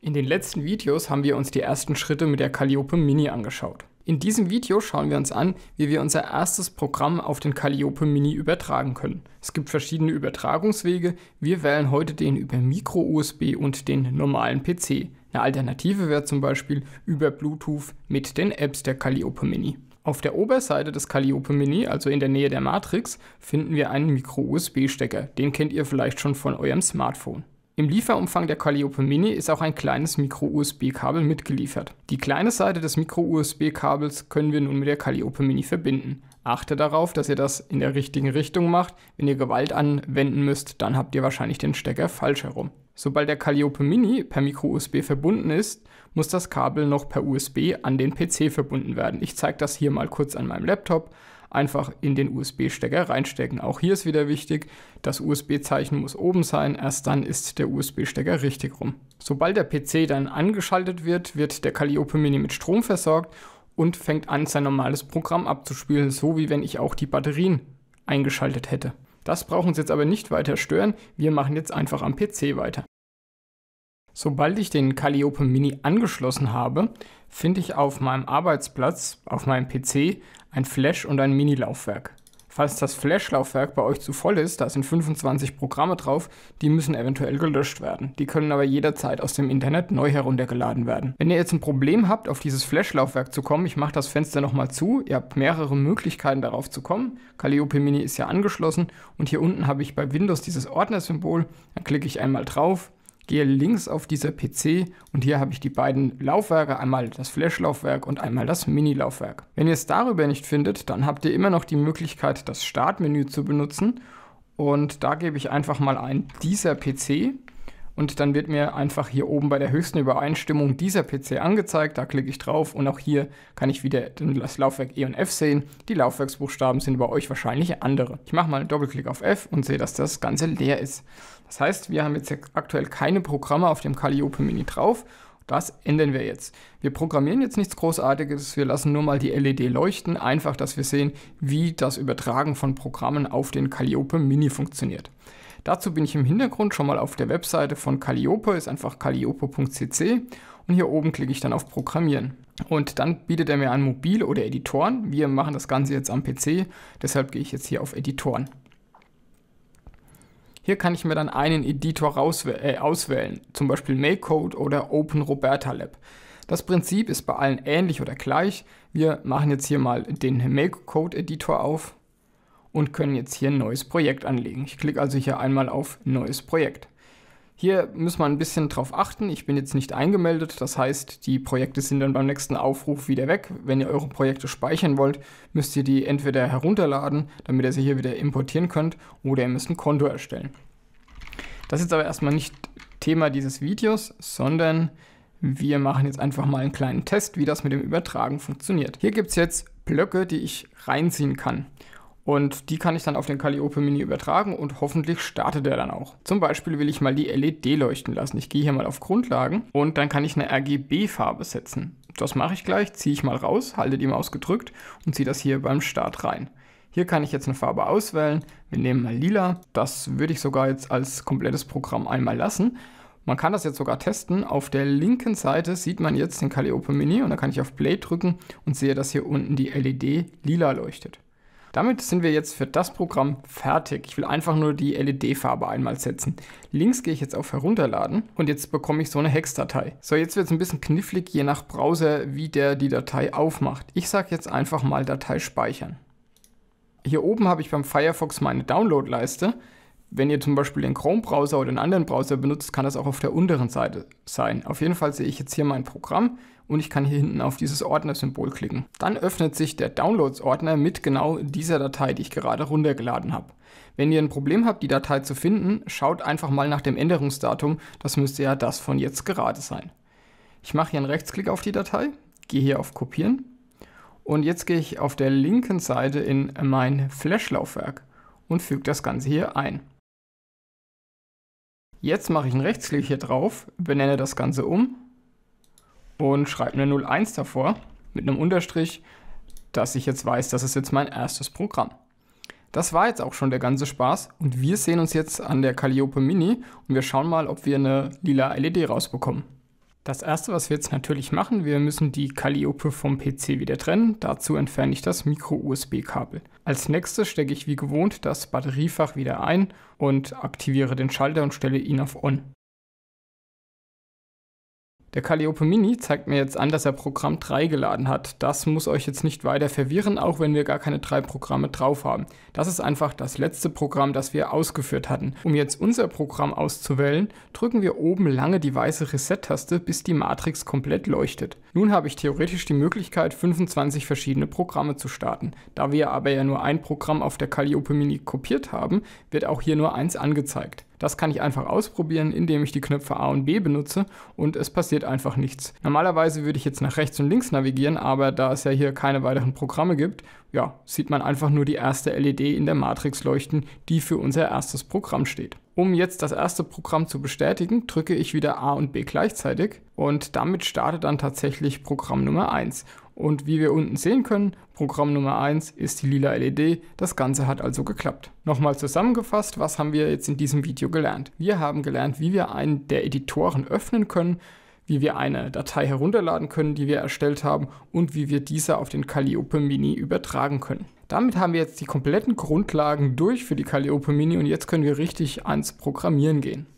In den letzten Videos haben wir uns die ersten Schritte mit der Calliope Mini angeschaut. In diesem Video schauen wir uns an, wie wir unser erstes Programm auf den Calliope Mini übertragen können. Es gibt verschiedene Übertragungswege, wir wählen heute den über Micro-USB und den normalen PC. Eine Alternative wäre zum Beispiel über Bluetooth mit den Apps der Calliope Mini. Auf der Oberseite des Calliope Mini, also in der Nähe der Matrix, finden wir einen Micro-USB-Stecker. Den kennt ihr vielleicht schon von eurem Smartphone. Im Lieferumfang der Calliope Mini ist auch ein kleines Micro-USB-Kabel mitgeliefert. Die kleine Seite des Micro-USB-Kabels können wir nun mit der Calliope Mini verbinden. Achte darauf, dass ihr das in der richtigen Richtung macht. Wenn ihr Gewalt anwenden müsst, dann habt ihr wahrscheinlich den Stecker falsch herum. Sobald der Calliope Mini per Micro-USB verbunden ist, muss das Kabel noch per USB an den PC verbunden werden. Ich zeige das hier mal kurz an meinem Laptop einfach in den USB-Stecker reinstecken. Auch hier ist wieder wichtig, das USB-Zeichen muss oben sein, erst dann ist der USB-Stecker richtig rum. Sobald der PC dann angeschaltet wird, wird der Calliope Mini mit Strom versorgt und fängt an, sein normales Programm abzuspielen, so wie wenn ich auch die Batterien eingeschaltet hätte. Das braucht uns jetzt aber nicht weiter stören, wir machen jetzt einfach am PC weiter. Sobald ich den Calliope Mini angeschlossen habe, finde ich auf meinem Arbeitsplatz, auf meinem PC, ein Flash und ein Mini-Laufwerk. Falls das Flash-Laufwerk bei euch zu voll ist, da sind 25 Programme drauf, die müssen eventuell gelöscht werden. Die können aber jederzeit aus dem Internet neu heruntergeladen werden. Wenn ihr jetzt ein Problem habt, auf dieses Flash-Laufwerk zu kommen, ich mache das Fenster nochmal zu, ihr habt mehrere Möglichkeiten darauf zu kommen. Calliope Mini ist ja angeschlossen und hier unten habe ich bei Windows dieses Ordnersymbol, dann klicke ich einmal drauf, gehe links auf dieser PC und hier habe ich die beiden Laufwerke, einmal das Flash-Laufwerk und einmal das Mini-Laufwerk. Wenn ihr es darüber nicht findet, dann habt ihr immer noch die Möglichkeit, das Startmenü zu benutzen und da gebe ich einfach mal ein dieser PC und dann wird mir einfach hier oben bei der höchsten Übereinstimmung dieser PC angezeigt. Da klicke ich drauf und auch hier kann ich wieder das Laufwerk E und F sehen. Die Laufwerksbuchstaben sind bei euch wahrscheinlich andere. Ich mache mal einen Doppelklick auf F und sehe, dass das Ganze leer ist. Das heißt, wir haben jetzt aktuell keine Programme auf dem Calliope Mini drauf das ändern wir jetzt. Wir programmieren jetzt nichts Großartiges, wir lassen nur mal die LED leuchten, einfach, dass wir sehen, wie das Übertragen von Programmen auf den Calliope Mini funktioniert. Dazu bin ich im Hintergrund schon mal auf der Webseite von Calliope, ist einfach calliope.cc und hier oben klicke ich dann auf Programmieren. Und dann bietet er mir an Mobil oder Editoren. Wir machen das Ganze jetzt am PC, deshalb gehe ich jetzt hier auf Editoren. Hier kann ich mir dann einen Editor äh, auswählen, zum Beispiel MakeCode oder Open Roberta Lab. Das Prinzip ist bei allen ähnlich oder gleich. Wir machen jetzt hier mal den MakeCode Editor auf und können jetzt hier ein neues Projekt anlegen. Ich klicke also hier einmal auf Neues Projekt. Hier muss man ein bisschen drauf achten. Ich bin jetzt nicht eingemeldet, das heißt, die Projekte sind dann beim nächsten Aufruf wieder weg. Wenn ihr eure Projekte speichern wollt, müsst ihr die entweder herunterladen, damit ihr sie hier wieder importieren könnt, oder ihr müsst ein Konto erstellen. Das ist jetzt aber erstmal nicht Thema dieses Videos, sondern wir machen jetzt einfach mal einen kleinen Test, wie das mit dem Übertragen funktioniert. Hier gibt es jetzt Blöcke, die ich reinziehen kann. Und die kann ich dann auf den Calliope Mini übertragen und hoffentlich startet er dann auch. Zum Beispiel will ich mal die LED leuchten lassen. Ich gehe hier mal auf Grundlagen und dann kann ich eine RGB-Farbe setzen. Das mache ich gleich, ziehe ich mal raus, halte die Maus gedrückt und ziehe das hier beim Start rein. Hier kann ich jetzt eine Farbe auswählen. Wir nehmen mal lila. Das würde ich sogar jetzt als komplettes Programm einmal lassen. Man kann das jetzt sogar testen. Auf der linken Seite sieht man jetzt den Calliope Mini und da kann ich auf Play drücken und sehe, dass hier unten die LED lila leuchtet. Damit sind wir jetzt für das Programm fertig. Ich will einfach nur die LED-Farbe einmal setzen. Links gehe ich jetzt auf Herunterladen und jetzt bekomme ich so eine Hex-Datei. So, jetzt wird es ein bisschen knifflig, je nach Browser, wie der die Datei aufmacht. Ich sage jetzt einfach mal Datei speichern. Hier oben habe ich beim Firefox meine Download-Leiste. Wenn ihr zum Beispiel den Chrome-Browser oder einen anderen Browser benutzt, kann das auch auf der unteren Seite sein. Auf jeden Fall sehe ich jetzt hier mein Programm und ich kann hier hinten auf dieses Ordner-Symbol klicken. Dann öffnet sich der Downloads-Ordner mit genau dieser Datei, die ich gerade runtergeladen habe. Wenn ihr ein Problem habt, die Datei zu finden, schaut einfach mal nach dem Änderungsdatum. Das müsste ja das von jetzt gerade sein. Ich mache hier einen Rechtsklick auf die Datei, gehe hier auf Kopieren und jetzt gehe ich auf der linken Seite in mein Flash-Laufwerk und füge das Ganze hier ein. Jetzt mache ich einen Rechtsklick hier drauf, benenne das Ganze um und schreibe eine 01 davor mit einem Unterstrich, dass ich jetzt weiß, das ist jetzt mein erstes Programm. Das war jetzt auch schon der ganze Spaß und wir sehen uns jetzt an der Calliope Mini und wir schauen mal, ob wir eine lila LED rausbekommen. Das erste, was wir jetzt natürlich machen, wir müssen die Calliope vom PC wieder trennen. Dazu entferne ich das Micro-USB-Kabel. Als nächstes stecke ich wie gewohnt das Batteriefach wieder ein und aktiviere den Schalter und stelle ihn auf On. Der Calliope Mini zeigt mir jetzt an, dass er Programm 3 geladen hat. Das muss euch jetzt nicht weiter verwirren, auch wenn wir gar keine drei Programme drauf haben. Das ist einfach das letzte Programm, das wir ausgeführt hatten. Um jetzt unser Programm auszuwählen, drücken wir oben lange die weiße Reset-Taste, bis die Matrix komplett leuchtet. Nun habe ich theoretisch die Möglichkeit, 25 verschiedene Programme zu starten. Da wir aber ja nur ein Programm auf der Calliope Mini kopiert haben, wird auch hier nur eins angezeigt. Das kann ich einfach ausprobieren, indem ich die Knöpfe A und B benutze und es passiert einfach nichts. Normalerweise würde ich jetzt nach rechts und links navigieren, aber da es ja hier keine weiteren Programme gibt, ja, sieht man einfach nur die erste LED in der Matrix leuchten, die für unser erstes Programm steht. Um jetzt das erste Programm zu bestätigen, drücke ich wieder A und B gleichzeitig und damit startet dann tatsächlich Programm Nummer 1. Und wie wir unten sehen können, Programm Nummer 1 ist die lila LED. Das Ganze hat also geklappt. Nochmal zusammengefasst, was haben wir jetzt in diesem Video gelernt? Wir haben gelernt, wie wir einen der Editoren öffnen können, wie wir eine Datei herunterladen können, die wir erstellt haben und wie wir diese auf den Calliope Mini übertragen können. Damit haben wir jetzt die kompletten Grundlagen durch für die Calliope Mini und jetzt können wir richtig ans Programmieren gehen.